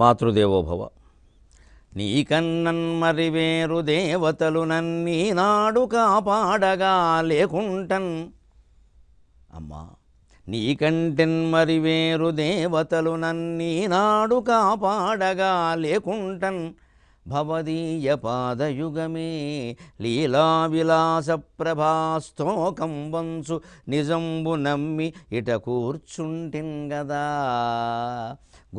మాతృదేవోభవ నీకన్నన్మరి వేరు దేవతలు నాడు కాపాడగా లేకుంటన్ అమ్మా నీకంటెన్మరి వేరు దేవతలు నాడు కాపాడగా లేకుంటన్ భవదీయ పాదయుగమే విలాస ప్రభాస్తోకం వంశు నిజంబు నమ్మి ఇట కూర్చుంటిన్ గదా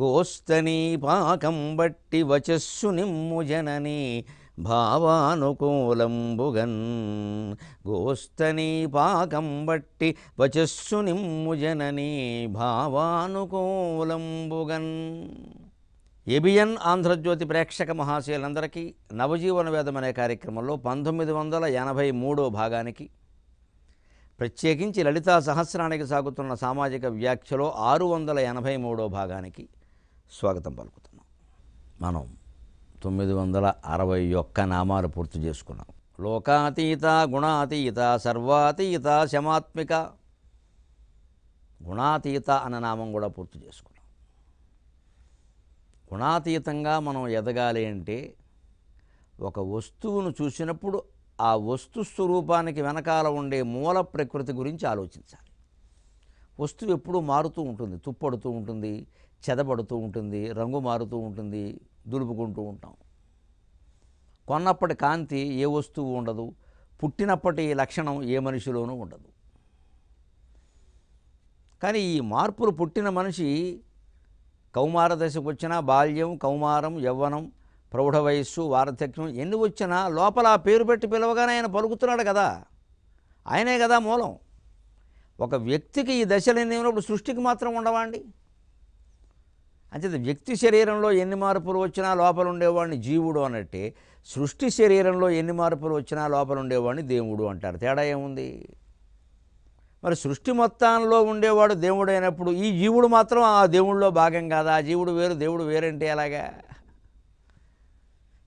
గోస్తనీ పాకం బట్టి వచస్సు నిమ్ము జనని భావానుకూలంబుగన్ గోస్తనీ పాకం బట్టి వచస్సు నిమ్ము జనని భావానుకూలంబుగన్ ఎబియన్ ఆంధ్రజ్యోతి ప్రేక్షక మహాశయులందరికీ నవజీవన వేదం అనే కార్యక్రమంలో పంతొమ్మిది వందల ఎనభై మూడో భాగానికి ప్రత్యేకించి లలితా సహస్రానికి సాగుతున్న సామాజిక వ్యాఖ్యలో ఆరు వందల ఎనభై మూడో భాగానికి స్వాగతం పలుకుతున్నాం మనం తొమ్మిది వందల అరవై ఒక్క నామాలు పూర్తి చేసుకున్నాం లోకాతీత గుణాతీత సర్వాతీత శమాత్మిక గుణాతీత అన్న నామం కూడా పూర్తి చేసుకున్నాం గుణాతీతంగా మనం ఎదగాలి అంటే ఒక వస్తువును చూసినప్పుడు ఆ వస్తు స్వరూపానికి వెనకాల ఉండే మూల ప్రకృతి గురించి ఆలోచించాలి వస్తువు ఎప్పుడూ మారుతూ ఉంటుంది తుప్పడుతూ ఉంటుంది చెదబడుతూ ఉంటుంది రంగు మారుతూ ఉంటుంది దులుపుకుంటూ ఉంటాం కొన్నప్పటి కాంతి ఏ వస్తువు ఉండదు పుట్టినప్పటి లక్షణం ఏ మనిషిలోనూ ఉండదు కానీ ఈ మార్పులు పుట్టిన మనిషి కౌమార దశకు వచ్చినా బాల్యం కౌమారం యవ్వనం ప్రౌఢ వయస్సు వార్ధక్యం ఎన్ని వచ్చినా లోపల పేరు పెట్టి పిలవగానే ఆయన పలుకుతున్నాడు కదా ఆయనే కదా మూలం ఒక వ్యక్తికి ఈ దశలు ఎన్ని ఉన్నప్పుడు సృష్టికి మాత్రం ఉండవండి అంచేత వ్యక్తి శరీరంలో ఎన్ని మార్పులు వచ్చినా లోపల ఉండేవాడిని జీవుడు అన్నట్టే సృష్టి శరీరంలో ఎన్ని మార్పులు వచ్చినా లోపల ఉండేవాడిని దేవుడు అంటారు తేడా ఏముంది మరి సృష్టి మొత్తంలో ఉండేవాడు దేవుడు అయినప్పుడు ఈ జీవుడు మాత్రం ఆ దేవుడిలో భాగం కాదు ఆ జీవుడు వేరు దేవుడు వేరంటే ఎలాగా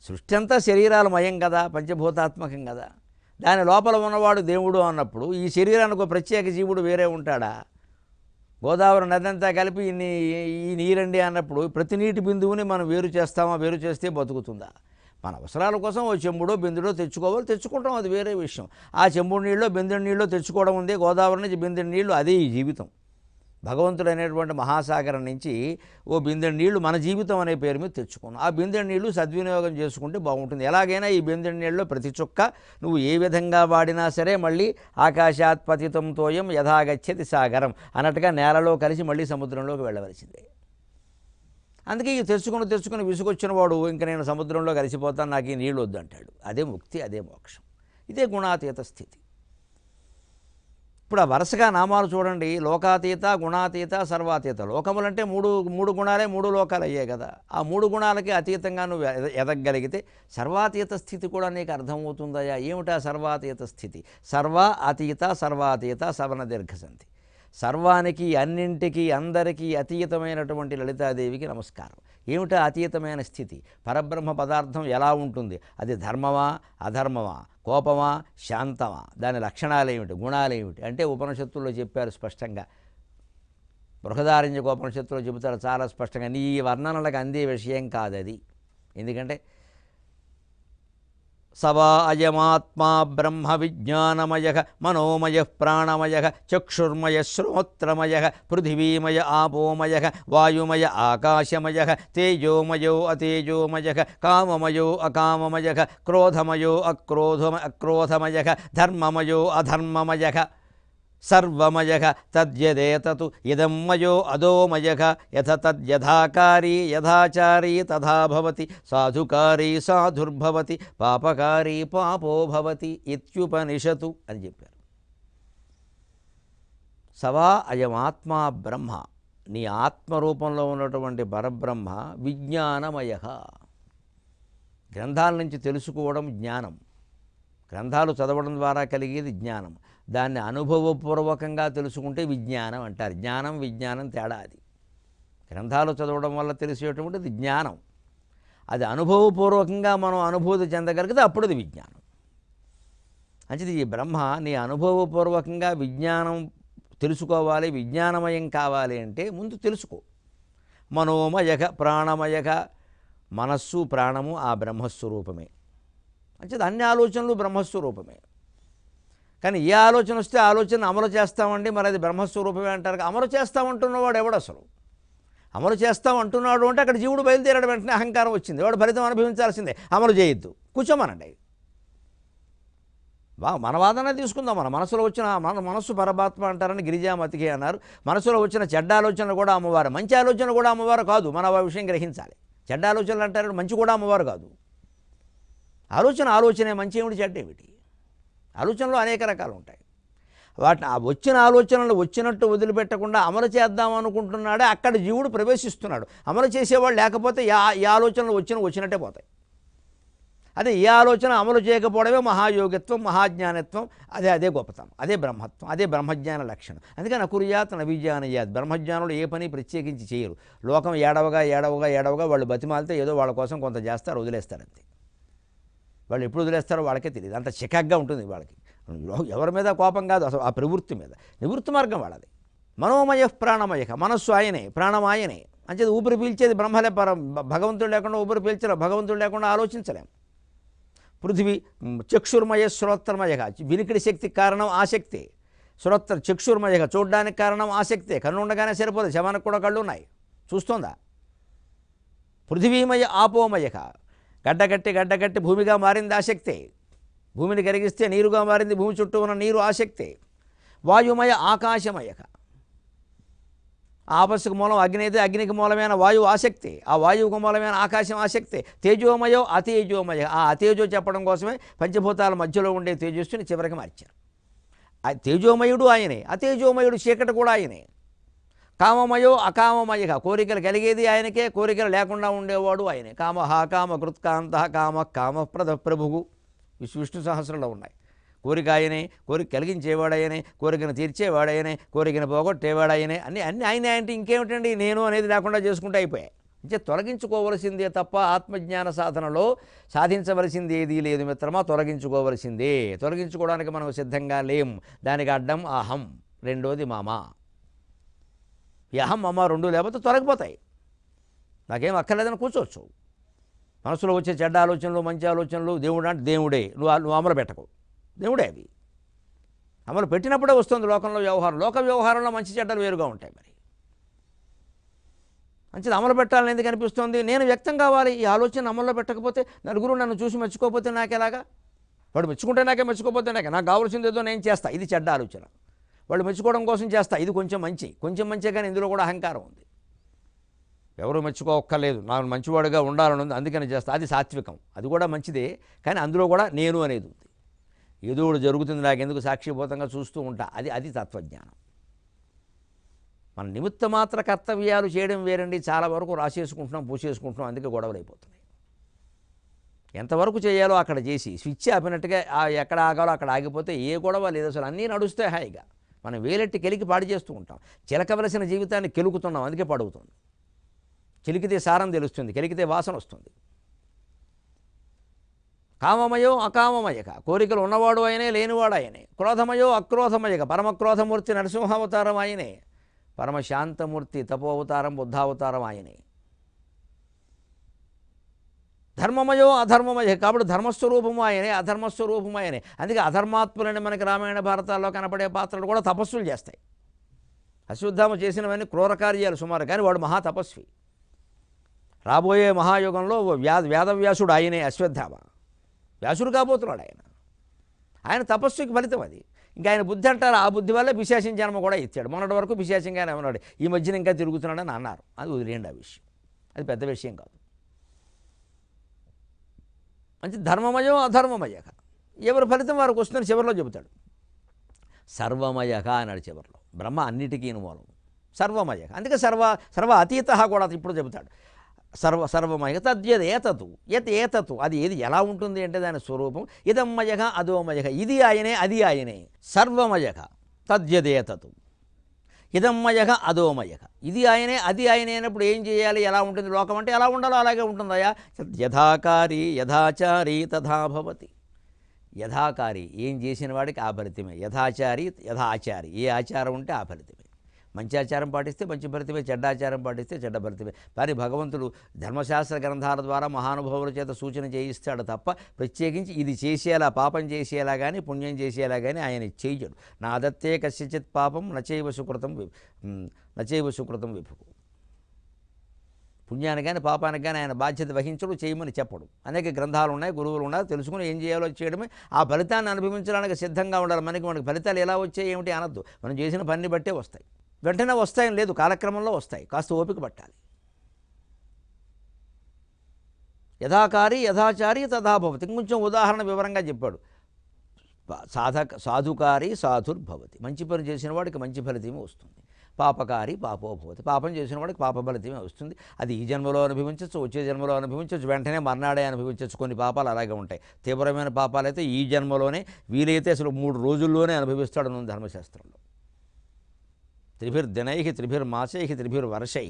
సృష్టి అంతా శరీరాల మయం కదా పంచభూతాత్మకం కదా దాని లోపల ఉన్నవాడు దేవుడు అన్నప్పుడు ఈ శరీరానికి ఒక ప్రత్యేక జీవుడు వేరే ఉంటాడా గోదావరి నది అంతా కలిపి ఇన్ని ఈ నీరండి అన్నప్పుడు ప్రతి నీటి బిందువుని మనం వేరు చేస్తామా వేరు చేస్తే బతుకుతుందా మన అవసరాల కోసం ఓ చెంబుడో బిందుడో తెచ్చుకోవాలి తెచ్చుకుంటాం అది వేరే విషయం ఆ చెంబుడు నీళ్ళు బిందుడు నీళ్ళో తెచ్చుకోవడం ఉంది గోదావరి నుంచి బిందుడు నీళ్ళు అదే ఈ జీవితం భగవంతుడు అనేటువంటి మహాసాగరం నుంచి ఓ బిందెడి నీళ్లు మన జీవితం అనే పేరు మీద తెచ్చుకున్నాం ఆ బిందెడు నీళ్లు సద్వినియోగం చేసుకుంటే బాగుంటుంది ఎలాగైనా ఈ బిందెడి నీళ్ళలో ప్రతి చుక్క నువ్వు ఏ విధంగా వాడినా సరే మళ్ళీ ఆకాశాత్పతితం తోయం యథాగచ్చతి సాగరం అన్నట్టుగా నేలలో కలిసి మళ్ళీ సముద్రంలోకి వెళ్ళవలసిందే అందుకే ఇవి తెచ్చుకుని తెచ్చుకుని విసుకొచ్చిన వాడు ఇంక నేను సముద్రంలో కలిసిపోతాను నాకు ఈ నీళ్ళు వద్దు అంటాడు అదే ముక్తి అదే మోక్షం ఇదే గుణాతీత స్థితి ఇప్పుడు ఆ వరుసగా నామాలు చూడండి లోకాతీత గుణాతీత సర్వాతీత లోకములంటే మూడు మూడు గుణాలే మూడు లోకాలు అయ్యాయి కదా ఆ మూడు గుణాలకి అతీతంగా నువ్వు ఎదగగలిగితే సర్వాతీత స్థితి కూడా నీకు అర్థమవుతుందయా ఏమిటా సర్వాతీత స్థితి సర్వ అతీత సర్వాతీత సవన దీర్ఘసంధి సర్వానికి అన్నింటికి అందరికీ అతీతమైనటువంటి లలితాదేవికి నమస్కారం ఏమిటా అతీతమైన స్థితి పరబ్రహ్మ పదార్థం ఎలా ఉంటుంది అది ధర్మమా అధర్మమా కోపమా శాంతమా దాని లక్షణాలేమిటి గుణాలేమిటి అంటే ఉపనిషత్తుల్లో చెప్పారు స్పష్టంగా ఉపనిషత్తులో చెబుతారు చాలా స్పష్టంగా నీ వర్ణనలకు అందే విషయం కాదది ఎందుకంటే सवा अयमात्मा ब्रह्म विज्ञानमय मनोमय प्राणमय चक्षुर्मय श्रोत्रमय पृथिवीमय आपोमय वायुमय आकाशमय तेजोमयो अतेजोमय काममयो अकामय क्रोधमयो अक्रोधम अक्रोधमय धर्ममयो अधर्ममय సర్వమయ తద్యదేతతు ఇదం మయో అదోమయ యథ తద్యథాకారీ యథాచారీ తథాభవతి సాధుకారీ సాధుర్భవతి పాపకారీ పాపోభవతి ఇత్యుపనిషతు అని చెప్పారు సవా అయమాత్మా బ్రహ్మ నీ ఆత్మరూపంలో ఉన్నటువంటి పరబ్రహ్మ విజ్ఞానమయ గ్రంథాల నుంచి తెలుసుకోవడం జ్ఞానం గ్రంథాలు చదవడం ద్వారా కలిగేది జ్ఞానం దాన్ని అనుభవపూర్వకంగా తెలుసుకుంటే విజ్ఞానం అంటారు జ్ఞానం విజ్ఞానం తేడా అది గ్రంథాలు చదవడం వల్ల తెలిసేటువంటిది జ్ఞానం అది అనుభవపూర్వకంగా మనం అనుభూతి చెందగలిగితే అప్పుడు అది విజ్ఞానం అంటే ఈ బ్రహ్మ నీ అనుభవపూర్వకంగా విజ్ఞానం తెలుసుకోవాలి విజ్ఞానమయం కావాలి అంటే ముందు తెలుసుకో మనోమయక ప్రాణమయక మనస్సు ప్రాణము ఆ బ్రహ్మస్వరూపమే అంచేది అన్ని ఆలోచనలు బ్రహ్మస్వరూపమే కానీ ఏ ఆలోచన వస్తే ఆలోచన అమలు చేస్తామండి మరి అది బ్రహ్మస్వరూపమే అంటారు అమలు చేస్తామంటున్నవాడు ఎవడు అసలు అమలు చేస్తామంటున్నాడు అంటే అక్కడ జీవుడు బయలుదేరాడు వెంటనే అహంకారం వచ్చింది వాడు ఫలితం అనుభవించాల్సిందే అమలు చేయొద్దు కూర్చోమనండి బా మన వాదన తీసుకుందాం మన మనసులో వచ్చిన మన మనస్సు పరమాత్మ అంటారని గిరిజామతికి అన్నారు మనసులో వచ్చిన చెడ్డ ఆలోచనలు కూడా అమ్మవారు మంచి ఆలోచన కూడా అమ్మవారు కాదు మన విషయం గ్రహించాలి చెడ్డ ఆలోచనలు అంటారు మంచి కూడా అమ్మవారు కాదు ఆలోచన ఆలోచనే మంచి ఏమిటి చెడ్డ ఏమిటి ఆలోచనలు అనేక రకాలు ఉంటాయి వాటిని వచ్చిన ఆలోచనలు వచ్చినట్టు వదిలిపెట్టకుండా అమలు చేద్దాం అనుకుంటున్నాడే అక్కడ జీవుడు ప్రవేశిస్తున్నాడు అమలు చేసేవాడు లేకపోతే ఏ ఆలోచనలు వచ్చిన వచ్చినట్టే పోతాయి అదే ఏ ఆలోచన అమలు చేయకపోవడమే మహాయోగిత్వం మహాజ్ఞానత్వం అదే అదే గొప్పతనం అదే బ్రహ్మత్వం అదే బ్రహ్మజ్ఞాన లక్షణం అందుకని అకుర్యాత్ నవిజ్ఞానయ్యాత్ బ్రహ్మజ్ఞానులు ఏ పని ప్రత్యేకించి చేయరు లోకం ఏడవగా ఏడవగా ఏడవగా వాళ్ళు బతిమాలితే ఏదో వాళ్ళ కోసం కొంత చేస్తారు వదిలేస్తారు అంతే వాళ్ళు ఎప్పుడు వదిలేస్తారో వాళ్ళకే తెలియదు అంత చికాగ్గా ఉంటుంది వాళ్ళకి ఎవరి మీద కోపం కాదు అసలు ఆ ప్రవృత్తి మీద నివృత్తి మార్గం వాళ్ళది మనోమయ ప్రాణమయ మనస్సు ఆయనే ప్రాణం ఆయనే అంచేది ఊపిరి పీల్చేది బ్రహ్మలే పరం భగవంతుడు లేకుండా ఊపిరి పీల్చలేం భగవంతుడు లేకుండా ఆలోచించలేం పృథివీ చక్షుర్మయ శ్రోత్రమయ వినికిడి శక్తి కారణం ఆసక్తి శ్రోత్ర చక్షుర్మయ చూడడానికి కారణం ఆసక్తే కన్ను ఉండగానే సరిపోదు శవానికి కూడా కళ్ళు ఉన్నాయి చూస్తోందా పృథివీమయ ఆపోమయ గడ్డగట్టి గడ్డగట్టి భూమిగా మారింది ఆసక్తే భూమిని కరిగిస్తే నీరుగా మారింది భూమి చుట్టూ ఉన్న నీరు ఆసక్తే వాయుమయ ఆకాశమయక ఆపస్సుకు మూలం అగ్ని అయితే అగ్నికి మూలమైన వాయువు ఆసక్తి ఆ వాయువుకు మూలమైన ఆకాశం ఆసక్తి తేజోమయో అతేజోమయ ఆ అతేజో చెప్పడం కోసమే పంచభూతాల మధ్యలో ఉండే తేజస్సుని చివరికి మార్చారు తేజోమయుడు ఆయనే అతేజోమయుడు చీకటి కూడా ఆయనే కామమయో అకామమయ కోరికలు కలిగేది ఆయనకే కోరికలు లేకుండా ఉండేవాడు ఆయనే కామ హాకామ కృత్కాంత కామ కామప్రద ప్రభువు విష్ణు సహస్రంలో ఉన్నాయి కోరిక ఆయనే కోరిక కలిగించేవాడయనే కోరికను తీర్చేవాడయనే కోరికను పోగొట్టేవాడయనే అన్ని అన్ని ఆయన అంటే ఇంకేమిటండి నేను అనేది లేకుండా చేసుకుంటూ అయిపోయాయి అంటే తొలగించుకోవలసిందే తప్ప ఆత్మజ్ఞాన సాధనలో సాధించవలసింది ఏది లేదు మిత్రమా తొలగించుకోవలసిందే తొలగించుకోవడానికి మనం సిద్ధంగా లేం దానికి అడ్డం అహం రెండోది మామ యహం అమ్మ రెండు లేకపోతే తొలగిపోతాయి నాకేం అక్కర్లేదని కూర్చోవచ్చు మనసులో వచ్చే చెడ్డ ఆలోచనలు మంచి ఆలోచనలు దేవుడు అంటే దేవుడే నువ్వు నువ్వు అమలు పెట్టకు దేవుడే అవి అమలు పెట్టినప్పుడే వస్తుంది లోకంలో వ్యవహారం లోక వ్యవహారంలో మంచి చెడ్డలు వేరుగా ఉంటాయి మరి మంచిది అమలు పెట్టాలని ఎందుకు అనిపిస్తుంది నేను వ్యక్తం కావాలి ఈ ఆలోచన అమల్లో పెట్టకపోతే నలుగురు నన్ను చూసి మెచ్చుకోకపోతే నాకు ఎలాగా వాడు మెచ్చుకుంటే నాకే మెచ్చుకోకపోతే నాకే నాకు కావాల్సింది ఏదో నేను చేస్తా ఇది చెడ్డ ఆలోచన వాళ్ళు మెచ్చుకోవడం కోసం చేస్తా ఇది కొంచెం మంచి కొంచెం మంచి కానీ ఇందులో కూడా అహంకారం ఉంది ఎవరు మెచ్చుకోక్కర్లేదు నాకు మంచివాడుగా ఉండాలని ఉంది అందుకని చేస్తా అది సాత్వికం అది కూడా మంచిదే కానీ అందులో కూడా నేను అనేది ఉంది ఏదో ఒకటి జరుగుతుంది ఎందుకు సాక్షిభూతంగా చూస్తూ ఉంటా అది అది తత్వజ్ఞానం మన నిమిత్త మాత్ర కర్తవ్యాలు చేయడం వేరండి చాలా వరకు రాసేసుకుంటున్నాం పూసేసుకుంటున్నాం అందుకే గొడవలు ఎంతవరకు చేయాలో అక్కడ చేసి స్విచ్ ఆపినట్టుగా ఎక్కడ ఆగాలో అక్కడ ఆగిపోతే ఏ గొడవ లేదు అసలు అన్నీ నడుస్తాయి హాయిగా మనం వేలెట్టి కెలికి పాడు చేస్తూ ఉంటాం చిలకవలసిన జీవితాన్ని కెలుకుతున్నాం అందుకే పాడవుతుంది చిలికితే సారం తెలుస్తుంది కెలికితే వాసన వస్తుంది కామమయో అకామమయక కోరికలు ఉన్నవాడు ఆయనే లేనివాడు అయినే క్రోధమయో అక్రోధమయక పరమక్రోధమూర్తి నరసింహావతారం ఆయనే పరమశాంతమూర్తి తపోవతారం బుద్ధావతారం ఆయనే ధర్మమయో అధర్మమయ కాబట్టి ధర్మస్వరూపము ఆయనే అధర్మస్వరూపము ఆయనే అందుకే అధర్మాత్ములని మనకి రామాయణ భారతాల్లో కనపడే పాత్రలు కూడా తపస్సులు చేస్తాయి అశ్వద్ధామ చేసినవన్నీ క్రూర కార్యాలు సుమారు కానీ వాడు మహా తపస్వి రాబోయే మహాయుగంలో వ్యా వేదవ్యాసుడు ఆయనే అశ్వత్థామ వ్యాసుడు కాబోతున్నాడు ఆయన ఆయన తపస్సుకి ఫలితం అది ఇంకా ఆయన బుద్ధి అంటారు ఆ బుద్ధి వల్ల విశేషం జన్మ కూడా ఇచ్చాడు మొన్నటి వరకు విశేషంగానే ఉన్నాడు ఈ మధ్యన ఇంకా తిరుగుతున్నాడని అన్నారు అది వదిలేండి ఆ విషయం అది పెద్ద విషయం కాదు అంటే ధర్మమయం అధర్మమయక ఎవరి ఫలితం వారికి వస్తుందని చివరిలో చెబుతాడు సర్వమయక అన్నాడు చివరిలో బ్రహ్మ అన్నిటికీ మూలం సర్వమయ అందుకే సర్వ సర్వ అతీత కూడా ఇప్పుడు చెబుతాడు సర్వ సర్వమయ తద్యద్ ఏతతు ఎత్ ఏతతు అది ఏది ఎలా ఉంటుంది అంటే దాని స్వరూపం ఇదమ్మయగ అదోమయగ ఇది ఆయనే అది ఆయనే సర్వమయక తద్యదేతతు ఇదమ్మయగ అదోమయ ఇది ఆయనే అది ఆయనే అయినప్పుడు ఏం చేయాలి ఎలా ఉంటుంది లోకం అంటే ఎలా ఉండాలో అలాగే ఉంటుందయా యథాకారి యథాచారి తథాభవతి యథాకారి ఏం చేసిన వాడికి ఆ ఫలితమే యథాచారి యథాచారి ఏ ఆచారం ఉంటే ఆ ఫలితమే మంచి ఆచారం పాటిస్తే మంచి ఫలితమే చెడ్డాచారం పాటిస్తే చెడ్డ ఫలితమే కానీ భగవంతుడు ధర్మశాస్త్ర గ్రంథాల ద్వారా మహానుభావుల చేత సూచన చేయిస్తాడు తప్ప ప్రత్యేకించి ఇది చేసేలా పాపం చేసేలా కానీ పుణ్యం చేసేలా కానీ ఆయన చేయడు నా అదత్తే కశ్యచిత్ పాపం నచైవ సుకృతం నచైవ సుకృతం విభుకు పుణ్యానికి కానీ పాపానికి కానీ ఆయన బాధ్యత వహించడు చేయమని చెప్పడు అనేక గ్రంథాలు ఉన్నాయి గురువులు ఉన్నారు తెలుసుకుని ఏం చేయాలో చేయడమే ఆ ఫలితాన్ని అనుభవించడానికి సిద్ధంగా ఉండాలి మనకి మనకి ఫలితాలు ఎలా వచ్చాయి ఏమిటి అనద్దు మనం చేసిన పనిని బట్టే వస్తాయి వెంటనే వస్తాయని లేదు కాలక్రమంలో వస్తాయి కాస్త ఓపిక పట్టాలి యథాకారి యథాచారి తథాభవతి ఇంకొంచెం ఉదాహరణ వివరంగా చెప్పాడు సాధక సాధుకారి సాధుర్భవతి మంచి పని చేసిన వాడికి మంచి ఫలితమే వస్తుంది పాపకారి పాపోభవతి పాపం చేసిన వాడికి పాపఫలితమే వస్తుంది అది ఈ జన్మలో అనుభవించవచ్చు వచ్చే జన్మలో అనుభవించవచ్చు వెంటనే మర్నాడే అనుభవించవచ్చు కొన్ని పాపాలు అలాగే ఉంటాయి తీవ్రమైన పాపాలైతే ఈ జన్మలోనే వీలైతే అసలు మూడు రోజుల్లోనే అనుభవిస్తాడు ధర్మశాస్త్రంలో త్రిభిర్దినై త్రిభిర్మాసై త్రిభిర్వర్షై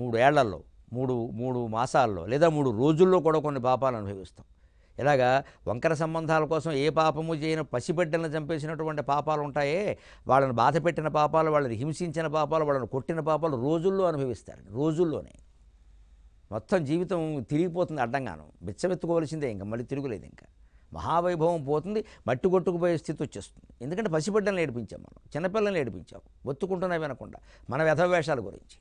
మూడు ఏళ్లలో మూడు మూడు మాసాల్లో లేదా మూడు రోజుల్లో కూడా కొన్ని పాపాలు అనుభవిస్తాం ఇలాగా వంకర సంబంధాల కోసం ఏ పాపము చేయని పసిబిడ్డలను చంపేసినటువంటి పాపాలు ఉంటాయే వాళ్ళని బాధ పెట్టిన పాపాలు వాళ్ళని హింసించిన పాపాలు వాళ్ళని కొట్టిన పాపాలు రోజుల్లో అనుభవిస్తారండి రోజుల్లోనే మొత్తం జీవితం తిరిగిపోతుంది అడ్డంగాను బిచ్చమెత్తుకోవాల్సిందే ఇంకా మళ్ళీ తిరుగులేదు ఇంకా మహావైభవం పోతుంది మట్టి కొట్టుకుపోయే స్థితి వచ్చేస్తుంది ఎందుకంటే పసిబిడ్డలను ఏడిపించాం మనం చిన్నపిల్లల్ని ఏడిపించాం ఒత్తుకుంటున్నా వినకుండా మన వ్యధవేషాల గురించి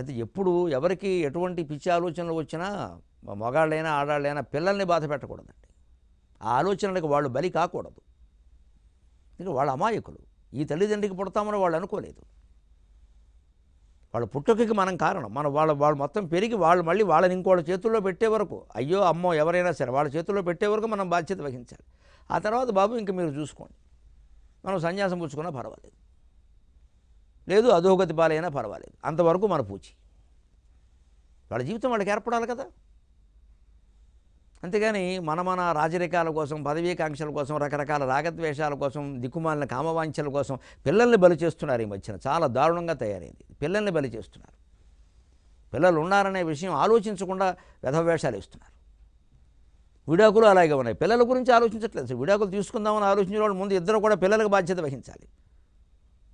అయితే ఎప్పుడు ఎవరికి ఎటువంటి పిచ్చి ఆలోచనలు వచ్చినా మగాళ్ళైనా ఆడాళ్ళైనా పిల్లల్ని బాధ పెట్టకూడదండి ఆ ఆలోచనలకు వాళ్ళు బలి కాకూడదు ఇంకా వాళ్ళు అమాయకులు ఈ తల్లిదండ్రికి పుడతామని వాళ్ళు అనుకోలేదు వాళ్ళ పుట్టుకకి మనం కారణం మనం వాళ్ళ వాళ్ళు మొత్తం పెరిగి వాళ్ళు మళ్ళీ వాళ్ళని ఇంకోళ్ళ చేతుల్లో పెట్టే వరకు అయ్యో అమ్మో ఎవరైనా సరే వాళ్ళ చేతుల్లో పెట్టే వరకు మనం బాధ్యత వహించాలి ఆ తర్వాత బాబు ఇంక మీరు చూసుకోండి మనం సన్యాసం పుచ్చుకున్నా పర్వాలేదు లేదు అధోగతి పాలైనా పర్వాలేదు అంతవరకు మన పూచి వాళ్ళ జీవితం వాళ్ళకి ఏర్పడాలి కదా అంతేగాని మన మన రాజరికాల కోసం పదవీకాంక్షల కోసం రకరకాల రాగద్వేషాల కోసం దిక్కుమాలిన కామవాంఛల కోసం పిల్లల్ని బలి చేస్తున్నారు ఈ మధ్యన చాలా దారుణంగా తయారైంది పిల్లల్ని బలి చేస్తున్నారు పిల్లలు ఉన్నారనే విషయం ఆలోచించకుండా వ్యధవేషాలు ఇస్తున్నారు విడాకులు అలాగే ఉన్నాయి పిల్లల గురించి ఆలోచించట్లేదు విడాకులు తీసుకుందామని ఆలోచించిన వాళ్ళు ముందు ఇద్దరు కూడా పిల్లలకు బాధ్యత వహించాలి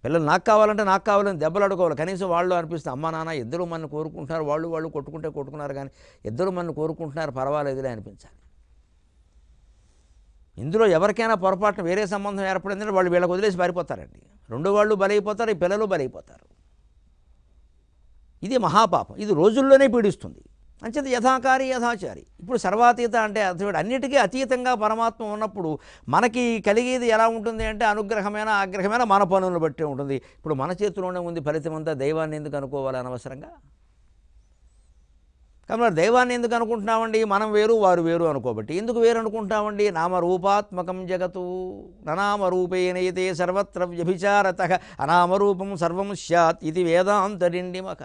పిల్లలు నాకు కావాలంటే నాకు కావాలని దెబ్బలు అడుకోవాలి కనీసం వాళ్ళు అనిపిస్తుంది అమ్మ నాన్న ఇద్దరు మనల్ని కోరుకుంటున్నారు వాళ్ళు వాళ్ళు కొట్టుకుంటే కొట్టుకున్నారు కానీ ఇద్దరు మనల్ని కోరుకుంటున్నారు పర్వాలేదులే అనిపించాలి ఇందులో ఎవరికైనా పొరపాటున వేరే సంబంధం ఏర్పడిందంటే వాళ్ళు వీళ్ళకి వదిలేసి పారిపోతారండి రెండు వాళ్ళు బలైపోతారు ఈ పిల్లలు బలైపోతారు ఇది మహాపాపం ఇది రోజుల్లోనే పీడిస్తుంది అంచేత యథాకారి యథాచారి ఇప్పుడు సర్వాతీత అంటే అతడు అన్నిటికీ అతీతంగా పరమాత్మ ఉన్నప్పుడు మనకి కలిగేది ఎలా ఉంటుంది అంటే అనుగ్రహమైన ఆగ్రహమైన మన పనులను బట్టి ఉంటుంది ఇప్పుడు మన చేతిలోనే ఉంది ఫలితం అంతా దైవాన్ని ఎందుకు అనుకోవాలి అనవసరంగా కాబట్టి దైవాన్ని ఎందుకు అనుకుంటున్నామండి మనం వేరు వారు వేరు అనుకోబట్టి ఎందుకు వేరు అనుకుంటామండి నామరూపాత్మకం జగతు ననామరూపేణయితే సర్వత్ర వ్యభిచారత అనామరూపం సర్వం స్యాత్ ఇది మఖ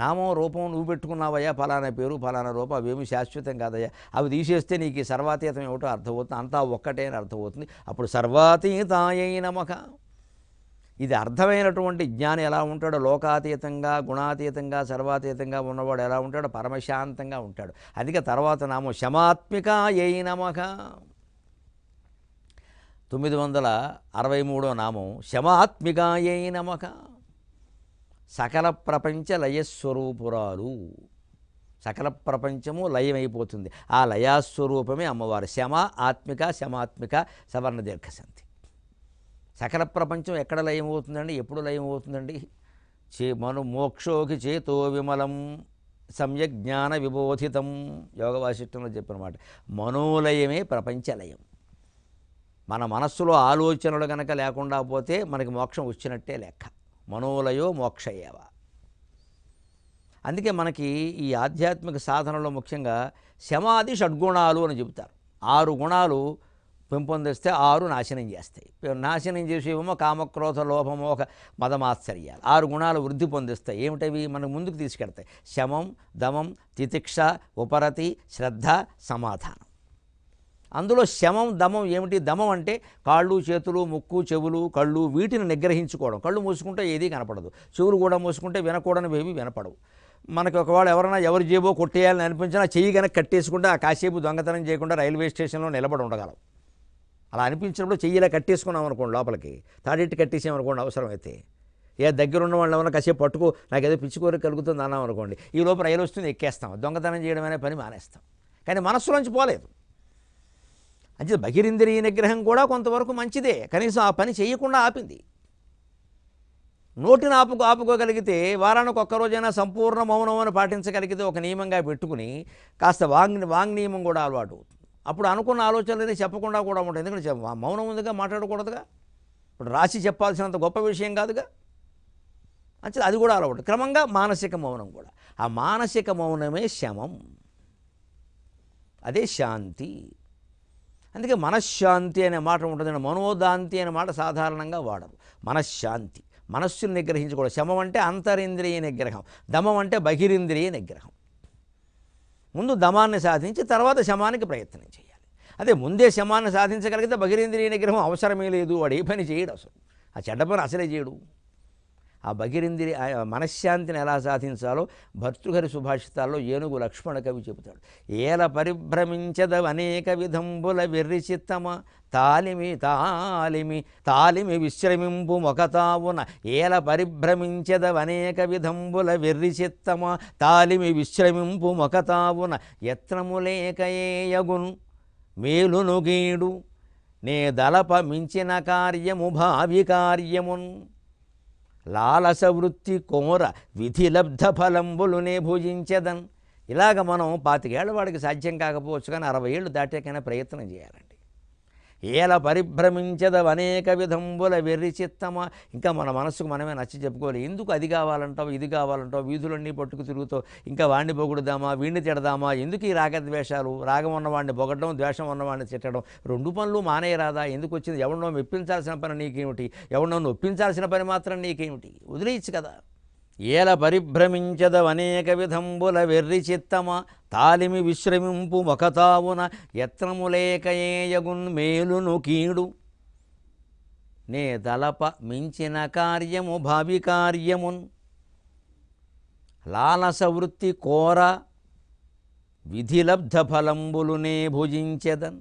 నామం రూపం నువ్వు పెట్టుకున్నావయ్యా ఫలానా పేరు ఫలానా రూపం అవేమి శాశ్వతం కాదయ్యా అవి తీసేస్తే నీకు ఈ సర్వాతీతం ఏమిటో అర్థమవుతుంది అంతా ఒక్కటే అని అర్థమవుతుంది అప్పుడు సర్వాతీతాయ నమక ఇది అర్థమైనటువంటి జ్ఞానం ఎలా ఉంటాడో లోకాతీతంగా గుణాతీతంగా సర్వాతీతంగా ఉన్నవాడు ఎలా ఉంటాడో పరమశాంతంగా ఉంటాడు అందుకే తర్వాత నామం శమాత్మిక ఏయి నమక తొమ్మిది వందల అరవై మూడో నామం శమాత్మిక ఏయి నమక సకల ప్రపంచ లయస్వరూపురాలు సకల ప్రపంచము లయమైపోతుంది ఆ లయాస్వరూపమే అమ్మవారు శమ ఆత్మిక శమాత్మిక సవర్ణ దీర్ఘసంతి సకల ప్రపంచం ఎక్కడ లయమవుతుందండి ఎప్పుడు లయమవుతుందండి చే మను మోక్షోకి చేతో విమలం సమ్యక్ జ్ఞాన విబోధితం యోగ వాసిష్టంలో చెప్పినమాట మనోలయమే ప్రపంచలయం మన మనస్సులో ఆలోచనలు కనుక లేకుండా పోతే మనకి మోక్షం వచ్చినట్టే లెక్క మనోలయో మోక్షయేవ అందుకే మనకి ఈ ఆధ్యాత్మిక సాధనలో ముఖ్యంగా శమాది షడ్గుణాలు అని చెబుతారు ఆరు గుణాలు పెంపొందిస్తే ఆరు నాశనం చేస్తాయి నాశనం చేసేవేమో కామక్రోధ ఒక మదమాశ్చర్యాలు ఆరు గుణాలు వృద్ధి పొందిస్తాయి ఏమిటవి మనకు ముందుకు తీసుకెడతాయి శమం దమం తితిక్ష ఉపరతి శ్రద్ధ సమాధానం అందులో శమం దమం ఏమిటి దమం అంటే కాళ్ళు చేతులు ముక్కు చెవులు కళ్ళు వీటిని నిగ్రహించుకోవడం కళ్ళు మూసుకుంటే ఏదీ కనపడదు చెవులు కూడా మూసుకుంటే వినకూడని ఏవి వినపడవు మనకి ఒకవేళ ఎవరైనా ఎవరి జేబో కొట్టేయాలని అనిపించినా చెయ్యి కనుక కట్టేసుకుంటే ఆ కాసేపు దొంగతనం చేయకుండా రైల్వే స్టేషన్లో నిలబడి ఉండగలం అలా అనిపించినప్పుడు చెయ్యి ఇలా కట్టేసుకున్నాం అనుకోండి లోపలికి తాడెట్టి కట్టేసామనుకోండి అవసరమైతే ఏ దగ్గర ఉన్న వాళ్ళు ఏమైనా కాసేపు పట్టుకో నాకు ఏదో పిచ్చుకోరి కలుగుతుంది అన్నాం అనుకోండి ఈ లోపల రైలు వస్తుంది ఎక్కేస్తాం దొంగతనం చేయడం అనే పని మానేస్తాం కానీ మనస్సులోంచి పోలేదు అంటే బహిరింద్రియ నిగ్రహం కూడా కొంతవరకు మంచిదే కనీసం ఆ పని చేయకుండా ఆపింది నోటిని ఆపుకు ఆపుకోగలిగితే వారానికి ఒక్కరోజైనా సంపూర్ణ మౌనమని పాటించగలిగితే ఒక నియమంగా పెట్టుకుని కాస్త వాంగ్ వాంగ్ నియమం కూడా అలవాటు అప్పుడు అనుకున్న ఆలోచనలు చెప్పకుండా కూడా ఉంటాయి ఎందుకంటే మౌనం ఉందిగా మాట్లాడకూడదుగా ఇప్పుడు రాసి చెప్పాల్సినంత గొప్ప విషయం కాదుగా అంటే అది కూడా అలవాటు క్రమంగా మానసిక మౌనం కూడా ఆ మానసిక మౌనమే శమం అదే శాంతి అందుకే మనశ్శాంతి అనే మాట ఉంటుంది మనోదాంతి అనే మాట సాధారణంగా వాడరు మనశ్శాంతి మనస్సును నిగ్రహించకూడదు శమం అంటే అంతరింద్రియ నిగ్రహం దమం అంటే బహిరింద్రియ నిగ్రహం ముందు దమాన్ని సాధించి తర్వాత శమానికి ప్రయత్నం చేయాలి అదే ముందే శమాన్ని సాధించగలిగితే బహిరేంద్రియ నిగ్రహం అవసరమే లేదు వాడు ఏ పని చేయడు అసలు ఆ చెడ్డ పని అసలే చేయడు ఆ భగిరింద్రి మనశ్శాంతిని ఎలా సాధించాలో భర్తృహరి సుభాషితాల్లో ఏనుగు లక్ష్మణ కవి చెబుతాడు ఏల పరిభ్రమించదు అనేక విధంబుల వెర్రి తాలిమి తాలిమి తాలిమి విశ్రమింపు మొకతావున ఏల పరిభ్రమించద అనేక విధంబుల వెర్రి తాలిమి విశ్రమింపు మొకతావున యత్నములేకయేయగున్ గీడు నే దళప మించిన కార్యము భావి కార్యమున్ లాలస వృత్తి కోర విధిలబ్ధ ఫలంబులునే భుజించదన్ ఇలాగ మనం పాతికేళ్ల వాడికి సాధ్యం కాకపోవచ్చు కానీ అరవై ఏళ్ళు దాటాకైనా ప్రయత్నం చేయాలండి ఏల అనేక విధంబుల విరిచిత్తమ ఇంకా మన మనసుకు మనమే నచ్చి చెప్పుకోవాలి ఎందుకు అది కావాలంటావు ఇది కావాలంటావు వీధులన్నీ పట్టుకు తిరుగుతావు ఇంకా వాడిని పొగుడుదామా వీడిని తిడదామా ఎందుకు ఈ రాగద్వేషాలు రాగం ఉన్నవాడిని పొగడం ద్వేషం ఉన్నవాడిని తిట్టడం రెండు పనులు మానేయరాదా ఎందుకు వచ్చింది ఎవరినో మెప్పించాల్సిన పని నీకేమిటి ఎవరినో నొప్పించాల్సిన పని మాత్రం నీకేమిటి వదిలేయచ్చు కదా ఏల పరిభ్రమించదవనేక విధంబుల వెర్రి చిత్తమ తాలిమి విశ్రమింపు మొకతావున యత్నములేకయేయగున్ మేలును కీడు నే దళప మించిన కార్యము భావి కార్యమున్ లాలస వృత్తి కోర విధిలబ్ధ ఫలంబులునే భుజించెదన్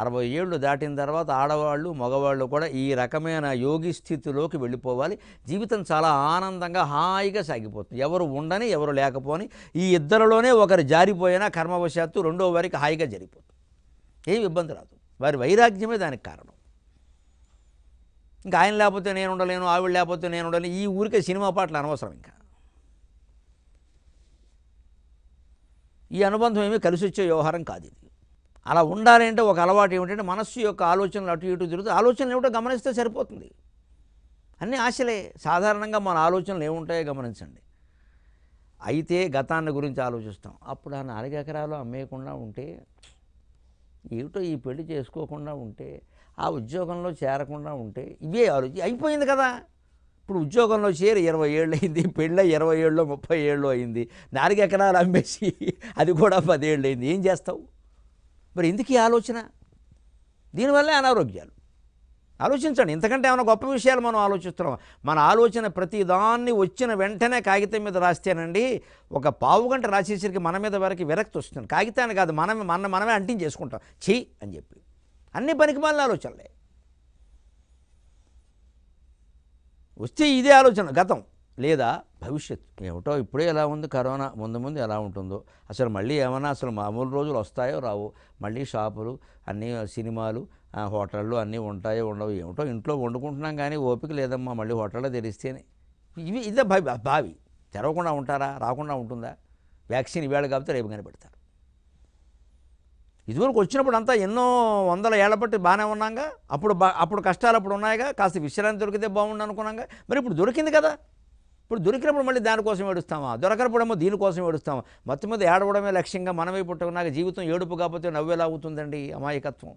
అరవై ఏళ్ళు దాటిన తర్వాత ఆడవాళ్ళు మగవాళ్ళు కూడా ఈ రకమైన యోగి స్థితిలోకి వెళ్ళిపోవాలి జీవితం చాలా ఆనందంగా హాయిగా సాగిపోతుంది ఎవరు ఉండని ఎవరు లేకపోని ఈ ఇద్దరిలోనే ఒకరు జారిపోయినా కర్మవశాత్తు రెండో వారికి హాయిగా జరిగిపోతుంది ఏమి ఇబ్బంది రాదు వారి వైరాగ్యమే దానికి కారణం ఇంకా ఆయన లేకపోతే నేను ఉండలేను ఆవిడ లేకపోతే నేను ఉండలేను ఈ ఊరికే సినిమా పాటలు అనవసరం ఇంకా ఈ అనుబంధం ఏమీ కలిసి వచ్చే వ్యవహారం కాదు ఇది అలా ఉండాలి అంటే ఒక అలవాటు ఏమిటంటే మనస్సు యొక్క ఆలోచనలు అటు ఇటు తిరుగుతూ ఆలోచనలు ఏమిటో గమనిస్తే సరిపోతుంది అన్ని ఆశలే సాధారణంగా మన ఆలోచనలు ఏముంటాయో గమనించండి అయితే గతాన్ని గురించి ఆలోచిస్తాం అప్పుడు ఆ నాలుగు అమ్మేయకుండా ఉంటే ఏమిటో ఈ పెళ్లి చేసుకోకుండా ఉంటే ఆ ఉద్యోగంలో చేరకుండా ఉంటే ఇవే ఆలోచి అయిపోయింది కదా ఇప్పుడు ఉద్యోగంలో చేరి ఇరవై ఏళ్ళు అయింది పెళ్ళ ఇరవై ఏళ్ళు ముప్పై ఏళ్ళు అయింది నాలుగు ఎకరాలు అమ్మేసి అది కూడా పదేళ్ళు అయింది ఏం చేస్తావు మరి ఎందుకు ఈ ఆలోచన దీనివల్లే అనారోగ్యాలు ఆలోచించండి ఇంతకంటే ఏమైనా గొప్ప విషయాలు మనం ఆలోచిస్తున్నాం మన ఆలోచన ప్రతిదాన్ని వచ్చిన వెంటనే కాగితం మీద రాస్తేనండి ఒక పావు గంట రాసేసరికి మన మీద వరకు విరక్తి వస్తుంది కాగితాన్ని కాదు మనమే మన మనమే చేసుకుంటాం చెయ్యి అని చెప్పి అన్ని పనికి మళ్ళీ ఆలోచనలే వస్తే ఇదే ఆలోచన గతం లేదా భవిష్యత్ ఏమిటో ఇప్పుడే ఎలా ఉంది కరోనా ముందు ముందు ఎలా ఉంటుందో అసలు మళ్ళీ ఏమైనా అసలు మామూలు రోజులు వస్తాయో రావు మళ్ళీ షాపులు అన్నీ సినిమాలు హోటళ్ళు అన్నీ ఉంటాయో ఉండవు ఏమిటో ఇంట్లో వండుకుంటున్నాం కానీ ఓపిక లేదమ్మా మళ్ళీ హోటల్లో తెరిస్తేనే ఇవి ఇదే భావి భావి తెరవకుండా ఉంటారా రాకుండా ఉంటుందా వ్యాక్సిన్ ఇవాళ కాబట్టి రేపు కనిపెడతారు ఇదివరకు వచ్చినప్పుడు అంతా ఎన్నో వందల ఏళ్ల పట్టి బాగానే ఉన్నాగా అప్పుడు అప్పుడు కష్టాలు అప్పుడు ఉన్నాయిగా కాస్త విశ్రాంతి దొరికితే బాగుండు అనుకున్నాగా మరి ఇప్పుడు దొరికింది కదా ఇప్పుడు దొరికినప్పుడు మళ్ళీ దానికోసం ఏడుస్తామా దొరకనప్పుడేమో దీనికోసం ఏడుస్తామా మొత్తం మీద ఏడవడమే లక్ష్యంగా మనమే పుట్టుకున్నాక జీవితం ఏడుపు కాకపోతే నవ్వేలా అవుతుందండి అమాయకత్వం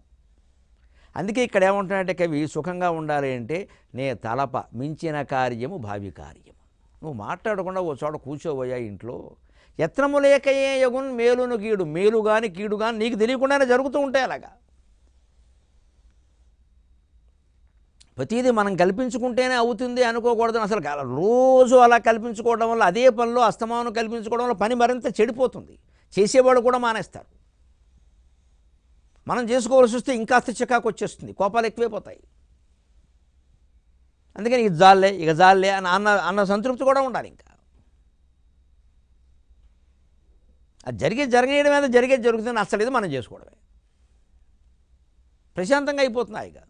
అందుకే ఇక్కడ ఏమంటున్నాయంటే కవి సుఖంగా ఉండాలి అంటే నే తలప మించిన కార్యము భావి కార్యము నువ్వు మాట్లాడకుండా ఓ చోట కూర్చోబోయా ఇంట్లో యత్నము లేకయే యగున్ మేలును కీడు మేలు కానీ కీడు కానీ నీకు తెలియకుండానే జరుగుతూ ఉంటాయి అలాగా ప్రతిదీ మనం కల్పించుకుంటేనే అవుతుంది అనుకోకూడదు అసలు రోజు అలా కల్పించుకోవడం వల్ల అదే పనిలో అస్తమానం కల్పించుకోవడం వల్ల పని మరింత చెడిపోతుంది చేసేవాడు కూడా మానేస్తారు మనం చేసుకోవాల్సి వస్తే ఇంకాస్త చికాకు వచ్చేస్తుంది కోపాలు ఎక్కువైపోతాయి అందుకని ఇక జాలే ఇక జాలే అని అన్న అన్న సంతృప్తి కూడా ఉండాలి ఇంకా అది జరిగే జరిగేయడం మీద జరిగేది జరుగుతుంది అసలు ఇది మనం చేసుకోవడమే ప్రశాంతంగా అయిపోతున్నాయిగా ఇక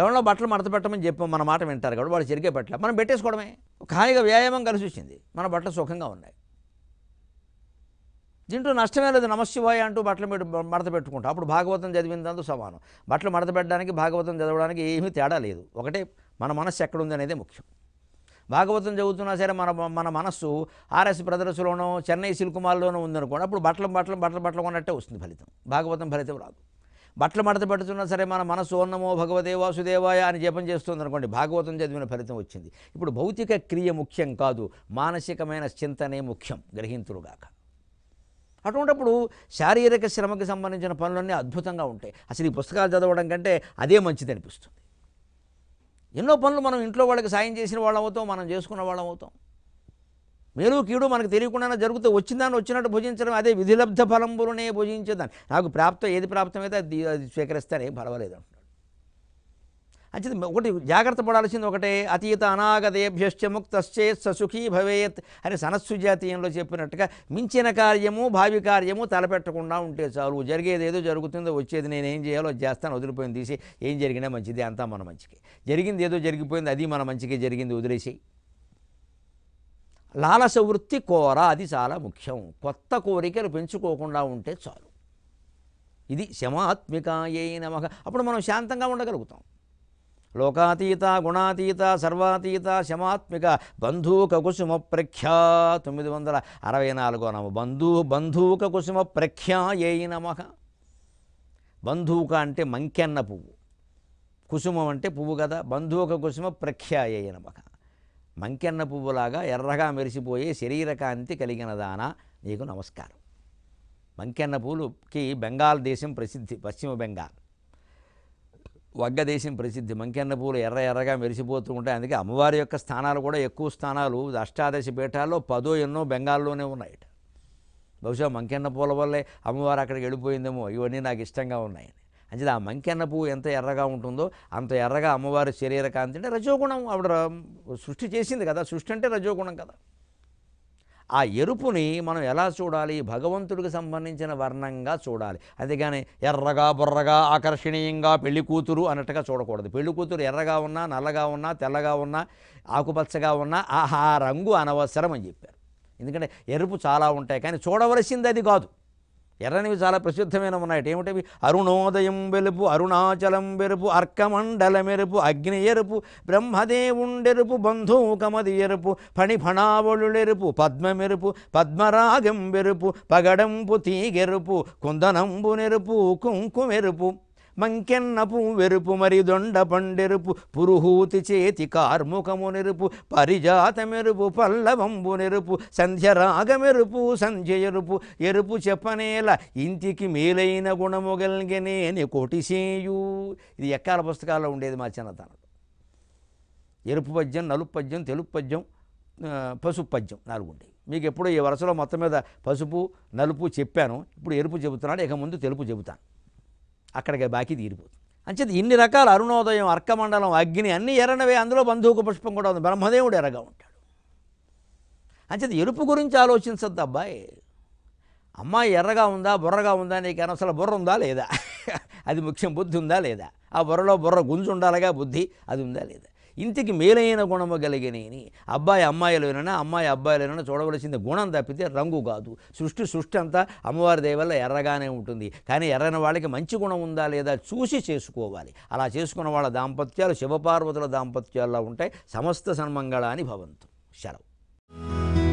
ఎవరిలో బట్టలు మడత పెట్టమని చెప్పి మన మాట వింటారు కాబట్టి వాడు చెరిగే బట్టలు మనం పెట్టేసుకోవడమే హాయిగా వ్యాయామం కలిసి వచ్చింది మన బట్టలు సుఖంగా ఉన్నాయి దీంట్లో నష్టమే లేదు నమశివాయ అంటూ బట్టలు మడత పెట్టుకుంటాం అప్పుడు భాగవతం చదివినందు సమానం బట్టలు మడత పెట్టడానికి భాగవతం చదవడానికి ఏమీ తేడా లేదు ఒకటే మన మనస్సు ఉంది అనేది ముఖ్యం భాగవతం చదువుతున్నా సరే మన మన మనస్సు ఆర్ఎస్ బ్రదర్స్లోనో చెన్నై సిల్కుమాల్లోనో ఉందనుకోండి అప్పుడు బట్టలు బట్టలు బట్టలు బట్టలు కొన్నట్టే వస్తుంది ఫలితం భాగవతం ఫలితం రాదు బట్టలు మడత పెడుతున్నా సరే మన మనసు ఉన్నమో భగవదే వాసుదేవాయ అని జపం చేస్తుంది అనుకోండి భాగవతం చదివిన ఫలితం వచ్చింది ఇప్పుడు భౌతిక క్రియ ముఖ్యం కాదు మానసికమైన చింతనే ముఖ్యం గ్రహింతులుగాక అటువంటిప్పుడు శారీరక శ్రమకి సంబంధించిన పనులన్నీ అద్భుతంగా ఉంటాయి అసలు ఈ పుస్తకాలు చదవడం కంటే అదే మంచిది అనిపిస్తుంది ఎన్నో పనులు మనం ఇంట్లో వాళ్ళకి సాయం చేసిన వాళ్ళం అవుతాం మనం చేసుకున్న వాళ్ళం అవుతాం మేలు కీడు మనకు తెలియకుండానే జరుగుతూ వచ్చిందాన్ని వచ్చినట్టు భుజించడం అదే విధిలబ్ధ ఫలంబులనే భుజించేదాన్ని నాకు ప్రాప్తం ఏది ప్రాప్తమైతే అది అది స్వీకరిస్తానే పర్వాలేదు అంచేత ఒకటి జాగ్రత్త పడాల్సింది ఒకటే అతీత అనాగదేభ్యశ్చ ముక్తశ్చే ససుఖీ భవేత్ అని సనస్సు జాతీయంలో చెప్పినట్టుగా మించిన కార్యము భావి కార్యము తలపెట్టకుండా ఉంటే చాలు జరిగేది ఏదో జరుగుతుందో వచ్చేది నేను ఏం చేయాలో చేస్తాను వదిలిపోయింది తీసి ఏం జరిగినా మంచిది అంతా మన మంచికి జరిగింది ఏదో జరిగిపోయింది అది మన మంచికి జరిగింది వదిలేసి లాలస వృత్తి కోర అది చాలా ముఖ్యం కొత్త కోరికలు పెంచుకోకుండా ఉంటే చాలు ఇది శమాత్మిక ఏ నమక అప్పుడు మనం శాంతంగా ఉండగలుగుతాం లోకాతీత గుణాతీత సర్వాతీత శమాత్మిక బంధూక కుసుమ ప్రఖ్యా తొమ్మిది వందల అరవై నాలుగో నమ బంధూ బంధూక కుసుమ ఏ నమక బంధూక అంటే మంకెన్న పువ్వు కుసుమం అంటే పువ్వు కదా బంధూక కుసుమ ఏ నమక మంకెన్న పువ్వులాగా ఎర్రగా మెరిసిపోయే శరీరకాంతి కలిగిన దాన నీకు నమస్కారం మంకెన్న పూలుకి బెంగాల్ దేశం ప్రసిద్ధి పశ్చిమ బెంగాల్ వగ్గ దేశం ప్రసిద్ధి మంకెన్న పూలు ఎర్ర ఎర్రగా మెరిసిపోతూ ఉంటాయి అందుకే అమ్మవారి యొక్క స్థానాలు కూడా ఎక్కువ స్థానాలు అష్టాదశ పీఠాల్లో పదో ఎన్నో బెంగాల్లోనే ఉన్నాయి బహుశా మంకెన్న పూల వల్లే అమ్మవారు అక్కడికి వెళ్ళిపోయిందేమో ఇవన్నీ నాకు ఇష్టంగా ఉన్నాయని అంచేది ఆ మంకెన్న పువ్వు ఎంత ఎర్రగా ఉంటుందో అంత ఎర్రగా అమ్మవారి శరీర కాంతి అంటే రజోగుణం ఆవిడ సృష్టి చేసింది కదా సృష్టి అంటే రజోగుణం కదా ఆ ఎరుపుని మనం ఎలా చూడాలి భగవంతుడికి సంబంధించిన వర్ణంగా చూడాలి అంతేగాని ఎర్రగా బుర్రగా ఆకర్షణీయంగా పెళ్లి కూతురు అన్నట్టుగా చూడకూడదు పెళ్లి కూతురు ఎర్రగా ఉన్నా నల్లగా ఉన్నా తెల్లగా ఉన్నా ఆకుపచ్చగా ఉన్నా ఆ రంగు అనవసరం అని చెప్పారు ఎందుకంటే ఎరుపు చాలా ఉంటాయి కానీ చూడవలసింది అది కాదు ఎర్రనివి చాలా ప్రసిద్ధమైన ఉన్నాయి ఏమిటవి అరుణోదయం వెలుపు అరుణాచలం వెరుపు అర్కమండల మెరుపు అగ్ని ఎరుపు బ్రహ్మదేవుండెరుపు బంధూకమది ఎరుపు ఫణిఫణావళులెరుపు పద్మమెరుపు పద్మరాగం వెరుపు పగడంపు తీగెరుపు కుందనంబు నెరుపు కుంకుమెరుపు మంకెన్నపు వెరుపు మరి దొండ పండెరుపు పురుహూతి చేతి కార్ముఖము నెరుపు పరిజాత మెరుపు పల్లవంబు నెరుపు సంధ్యరాగ మెరుపు సంధ్య ఎరుపు ఎరుపు చెప్పనేల ఇంటికి మేలైన గుణము కోటి కొటిసేయు ఇది ఎక్కాల పుస్తకాల్లో ఉండేది మా చిన్నతనం ఎరుపు పద్యం నలుపు పద్యం తెలుపు పద్యం పసుపు పద్యం నాలుగు ఉండేవి మీకు ఎప్పుడో ఈ వరుసలో మొత్తం మీద పసుపు నలుపు చెప్పాను ఇప్పుడు ఎరుపు చెబుతున్నాడు ఇక ముందు తెలుపు చెబుతాను అక్కడికి బాకీ తీరిపోతుంది అంచేది ఇన్ని రకాల అరుణోదయం అర్కమండలం అగ్ని అన్ని ఎర్రనవే అందులో బంధువుకు పుష్పం కూడా ఉంది బ్రహ్మదేవుడు ఎర్రగా ఉంటాడు అంచేది ఎరుపు గురించి ఆలోచించద్దు అబ్బాయి అమ్మాయి ఎర్రగా ఉందా బుర్రగా ఉందా నీకు అనవసరం బుర్ర ఉందా లేదా అది ముఖ్యం బుద్ధి ఉందా లేదా ఆ బుర్రలో బుర్ర గుంజు ఉండాలిగా బుద్ధి అది ఉందా లేదా ఇంతకి మేలైన గుణము కలిగినని అబ్బాయి అమ్మాయిలైనా అమ్మాయి అబ్బాయిలైనా చూడవలసింది గుణం తప్పితే రంగు కాదు సృష్టి సృష్టి అంతా అమ్మవారి దయ వల్ల ఎర్రగానే ఉంటుంది కానీ ఎర్రని వాళ్ళకి మంచి గుణం ఉందా లేదా చూసి చేసుకోవాలి అలా చేసుకున్న వాళ్ళ దాంపత్యాలు శివపార్వతుల దాంపత్యాల్లో ఉంటాయి సమస్త సన్మంగళాని భవంతు సెలవు